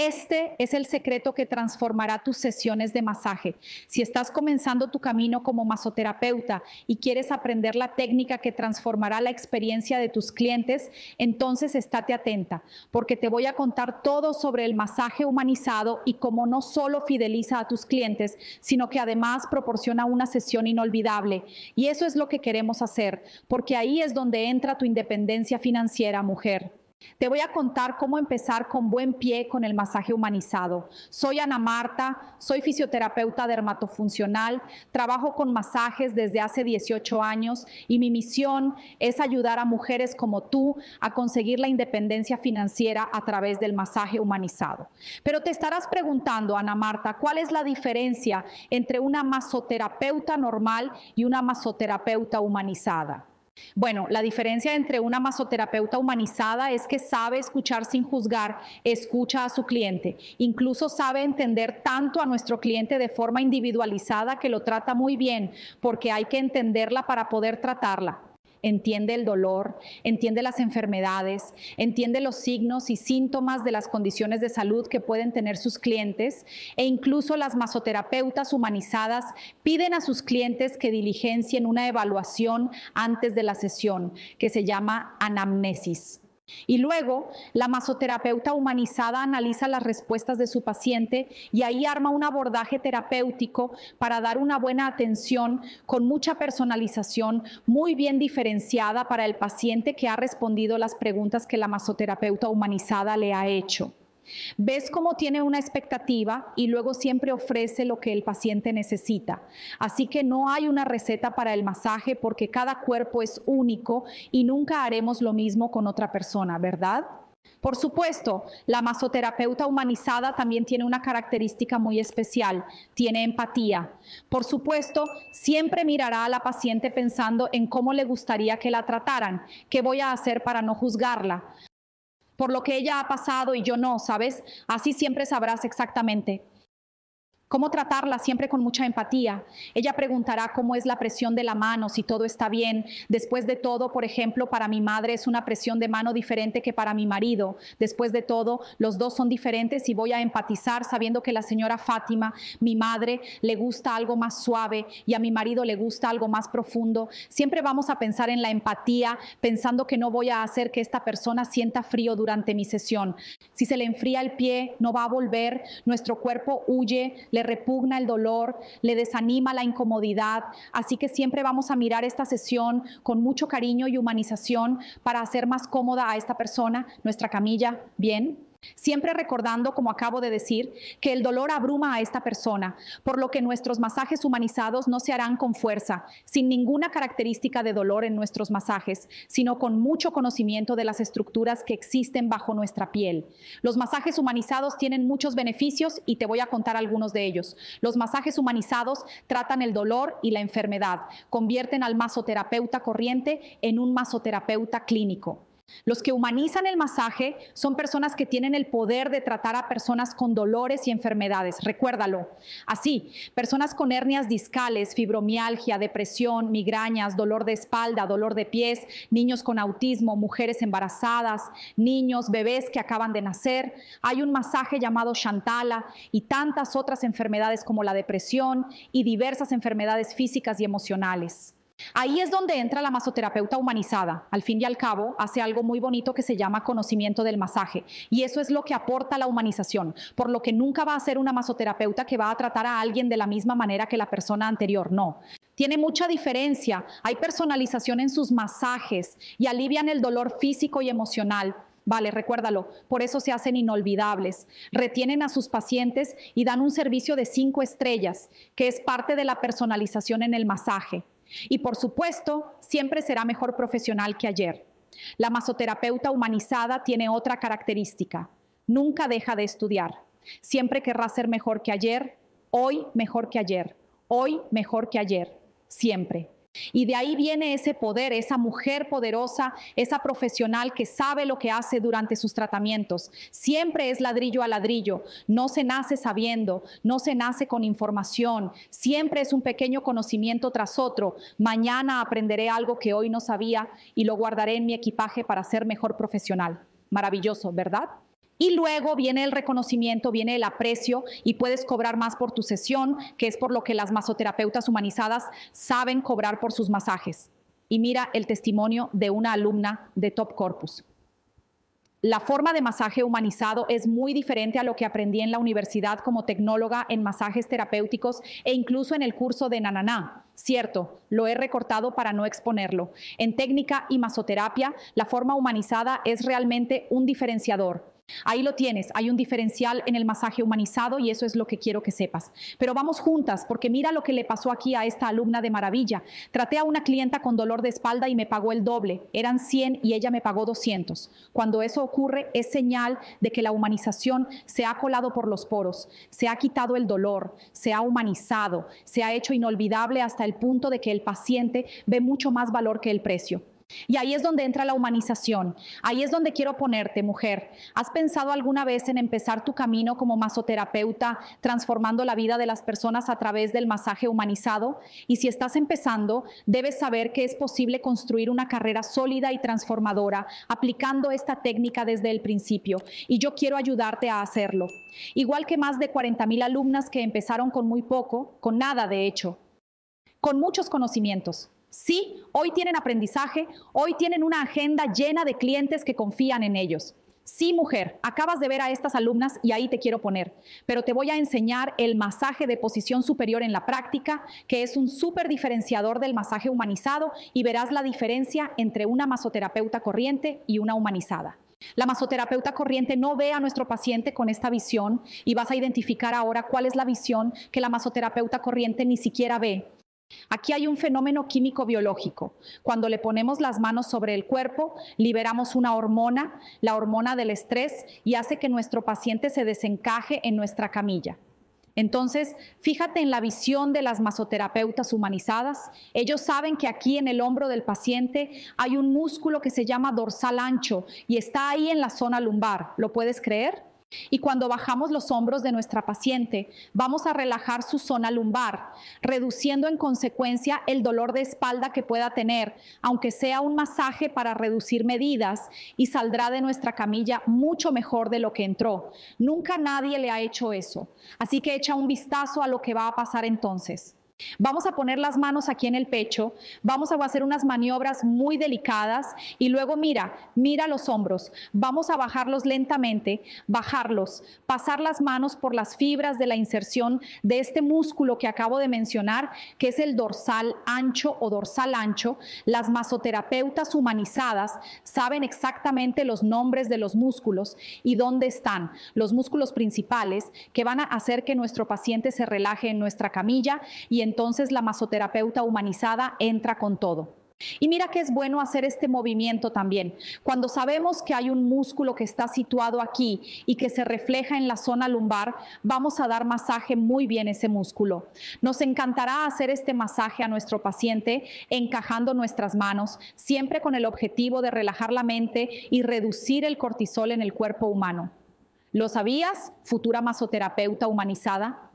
Este es el secreto que transformará tus sesiones de masaje. Si estás comenzando tu camino como masoterapeuta y quieres aprender la técnica que transformará la experiencia de tus clientes, entonces estate atenta, porque te voy a contar todo sobre el masaje humanizado y cómo no solo fideliza a tus clientes, sino que además proporciona una sesión inolvidable. Y eso es lo que queremos hacer, porque ahí es donde entra tu independencia financiera, mujer. Te voy a contar cómo empezar con buen pie con el masaje humanizado. Soy Ana Marta, soy fisioterapeuta dermatofuncional, trabajo con masajes desde hace 18 años y mi misión es ayudar a mujeres como tú a conseguir la independencia financiera a través del masaje humanizado. Pero te estarás preguntando, Ana Marta, ¿cuál es la diferencia entre una masoterapeuta normal y una masoterapeuta humanizada? Bueno, la diferencia entre una masoterapeuta humanizada es que sabe escuchar sin juzgar, escucha a su cliente, incluso sabe entender tanto a nuestro cliente de forma individualizada que lo trata muy bien, porque hay que entenderla para poder tratarla entiende el dolor, entiende las enfermedades, entiende los signos y síntomas de las condiciones de salud que pueden tener sus clientes e incluso las masoterapeutas humanizadas piden a sus clientes que diligencien una evaluación antes de la sesión que se llama anamnesis. Y luego, la masoterapeuta humanizada analiza las respuestas de su paciente y ahí arma un abordaje terapéutico para dar una buena atención con mucha personalización, muy bien diferenciada para el paciente que ha respondido las preguntas que la masoterapeuta humanizada le ha hecho. Ves cómo tiene una expectativa y luego siempre ofrece lo que el paciente necesita. Así que no hay una receta para el masaje porque cada cuerpo es único y nunca haremos lo mismo con otra persona, ¿verdad? Por supuesto, la masoterapeuta humanizada también tiene una característica muy especial, tiene empatía. Por supuesto, siempre mirará a la paciente pensando en cómo le gustaría que la trataran, qué voy a hacer para no juzgarla por lo que ella ha pasado y yo no, ¿sabes? Así siempre sabrás exactamente ¿Cómo tratarla? Siempre con mucha empatía. Ella preguntará cómo es la presión de la mano, si todo está bien. Después de todo, por ejemplo, para mi madre es una presión de mano diferente que para mi marido. Después de todo, los dos son diferentes y voy a empatizar sabiendo que la señora Fátima, mi madre, le gusta algo más suave y a mi marido le gusta algo más profundo. Siempre vamos a pensar en la empatía, pensando que no voy a hacer que esta persona sienta frío durante mi sesión. Si se le enfría el pie, no va a volver, nuestro cuerpo huye, le repugna el dolor, le desanima la incomodidad. Así que siempre vamos a mirar esta sesión con mucho cariño y humanización para hacer más cómoda a esta persona nuestra camilla. Bien. Siempre recordando, como acabo de decir, que el dolor abruma a esta persona, por lo que nuestros masajes humanizados no se harán con fuerza, sin ninguna característica de dolor en nuestros masajes, sino con mucho conocimiento de las estructuras que existen bajo nuestra piel. Los masajes humanizados tienen muchos beneficios y te voy a contar algunos de ellos. Los masajes humanizados tratan el dolor y la enfermedad, convierten al masoterapeuta corriente en un masoterapeuta clínico. Los que humanizan el masaje son personas que tienen el poder de tratar a personas con dolores y enfermedades, recuérdalo. Así, personas con hernias discales, fibromialgia, depresión, migrañas, dolor de espalda, dolor de pies, niños con autismo, mujeres embarazadas, niños, bebés que acaban de nacer. Hay un masaje llamado Shantala y tantas otras enfermedades como la depresión y diversas enfermedades físicas y emocionales. Ahí es donde entra la masoterapeuta humanizada. Al fin y al cabo, hace algo muy bonito que se llama conocimiento del masaje. Y eso es lo que aporta la humanización, por lo que nunca va a ser una masoterapeuta que va a tratar a alguien de la misma manera que la persona anterior. No, tiene mucha diferencia. Hay personalización en sus masajes y alivian el dolor físico y emocional. Vale, recuérdalo, por eso se hacen inolvidables. Retienen a sus pacientes y dan un servicio de cinco estrellas, que es parte de la personalización en el masaje. Y por supuesto, siempre será mejor profesional que ayer. La masoterapeuta humanizada tiene otra característica. Nunca deja de estudiar. Siempre querrá ser mejor que ayer, hoy mejor que ayer, hoy mejor que ayer, siempre. Y de ahí viene ese poder, esa mujer poderosa, esa profesional que sabe lo que hace durante sus tratamientos. Siempre es ladrillo a ladrillo, no se nace sabiendo, no se nace con información, siempre es un pequeño conocimiento tras otro. Mañana aprenderé algo que hoy no sabía y lo guardaré en mi equipaje para ser mejor profesional. Maravilloso, ¿verdad? Y luego viene el reconocimiento, viene el aprecio y puedes cobrar más por tu sesión, que es por lo que las masoterapeutas humanizadas saben cobrar por sus masajes. Y mira el testimonio de una alumna de Top Corpus. La forma de masaje humanizado es muy diferente a lo que aprendí en la universidad como tecnóloga en masajes terapéuticos e incluso en el curso de Nananá. Cierto, lo he recortado para no exponerlo. En técnica y masoterapia, la forma humanizada es realmente un diferenciador Ahí lo tienes, hay un diferencial en el masaje humanizado y eso es lo que quiero que sepas. Pero vamos juntas, porque mira lo que le pasó aquí a esta alumna de maravilla. Traté a una clienta con dolor de espalda y me pagó el doble, eran 100 y ella me pagó 200. Cuando eso ocurre es señal de que la humanización se ha colado por los poros, se ha quitado el dolor, se ha humanizado, se ha hecho inolvidable hasta el punto de que el paciente ve mucho más valor que el precio. Y ahí es donde entra la humanización. Ahí es donde quiero ponerte, mujer. ¿Has pensado alguna vez en empezar tu camino como masoterapeuta, transformando la vida de las personas a través del masaje humanizado? Y si estás empezando, debes saber que es posible construir una carrera sólida y transformadora aplicando esta técnica desde el principio. Y yo quiero ayudarte a hacerlo. Igual que más de 40,000 alumnas que empezaron con muy poco, con nada de hecho, con muchos conocimientos Sí, hoy tienen aprendizaje, hoy tienen una agenda llena de clientes que confían en ellos. Sí, mujer, acabas de ver a estas alumnas y ahí te quiero poner, pero te voy a enseñar el masaje de posición superior en la práctica, que es un súper diferenciador del masaje humanizado y verás la diferencia entre una masoterapeuta corriente y una humanizada. La masoterapeuta corriente no ve a nuestro paciente con esta visión y vas a identificar ahora cuál es la visión que la masoterapeuta corriente ni siquiera ve Aquí hay un fenómeno químico biológico. Cuando le ponemos las manos sobre el cuerpo, liberamos una hormona, la hormona del estrés, y hace que nuestro paciente se desencaje en nuestra camilla. Entonces, fíjate en la visión de las masoterapeutas humanizadas. Ellos saben que aquí en el hombro del paciente hay un músculo que se llama dorsal ancho y está ahí en la zona lumbar. ¿Lo puedes creer? Y cuando bajamos los hombros de nuestra paciente, vamos a relajar su zona lumbar, reduciendo en consecuencia el dolor de espalda que pueda tener, aunque sea un masaje para reducir medidas y saldrá de nuestra camilla mucho mejor de lo que entró. Nunca nadie le ha hecho eso. Así que echa un vistazo a lo que va a pasar entonces. Vamos a poner las manos aquí en el pecho, vamos a hacer unas maniobras muy delicadas y luego mira, mira los hombros, vamos a bajarlos lentamente, bajarlos, pasar las manos por las fibras de la inserción de este músculo que acabo de mencionar, que es el dorsal ancho o dorsal ancho. Las masoterapeutas humanizadas saben exactamente los nombres de los músculos y dónde están los músculos principales que van a hacer que nuestro paciente se relaje en nuestra camilla y en entonces la masoterapeuta humanizada entra con todo. Y mira que es bueno hacer este movimiento también. Cuando sabemos que hay un músculo que está situado aquí y que se refleja en la zona lumbar, vamos a dar masaje muy bien ese músculo. Nos encantará hacer este masaje a nuestro paciente encajando nuestras manos, siempre con el objetivo de relajar la mente y reducir el cortisol en el cuerpo humano. ¿Lo sabías, futura masoterapeuta humanizada?